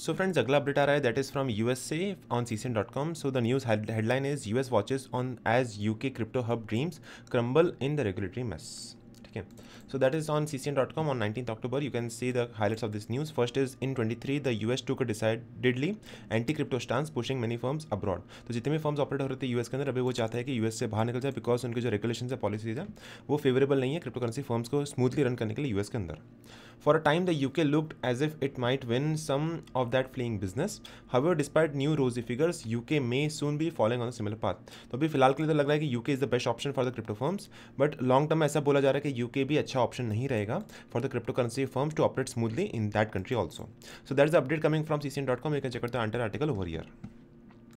So friends अगला update आ रहा है that is from U S N C C N dot com so the news headline is U S watches on as U K crypto hub dreams crumble in the regulatory mess ठीक है so that is on C C N dot com on nineteen October you can see the highlights of this news first is in twenty three the U S took a decidedly anti crypto stance pushing many firms abroad तो जितने भी firms operate हो रहे थे US के अंदर अभी वो चाहता है कि यू एस से बाहर निकल जाए बिकॉज उनकी जो रेगुलेशन है पॉलिसीज है वो फेवरेबल नहीं है क्रिप्टो करेंसी फर्म्स को स्मूथली रन करने के लिए यूएस के अंदर For a time, the UK looked as if it might win some of that fleeing business. However, despite new rosy figures, UK may soon be falling on a similar path. तो अभी फिलहाल के लिए तो लग रहा है कि UK is the best option for the crypto firms but long term ऐसा बोला जा रहा है कि UK भी अच्छा ऑप्शन नहीं रहेगा for the crypto currency firms to operate smoothly in that country also so that is update coming from C C N dot com you can check the entire article over year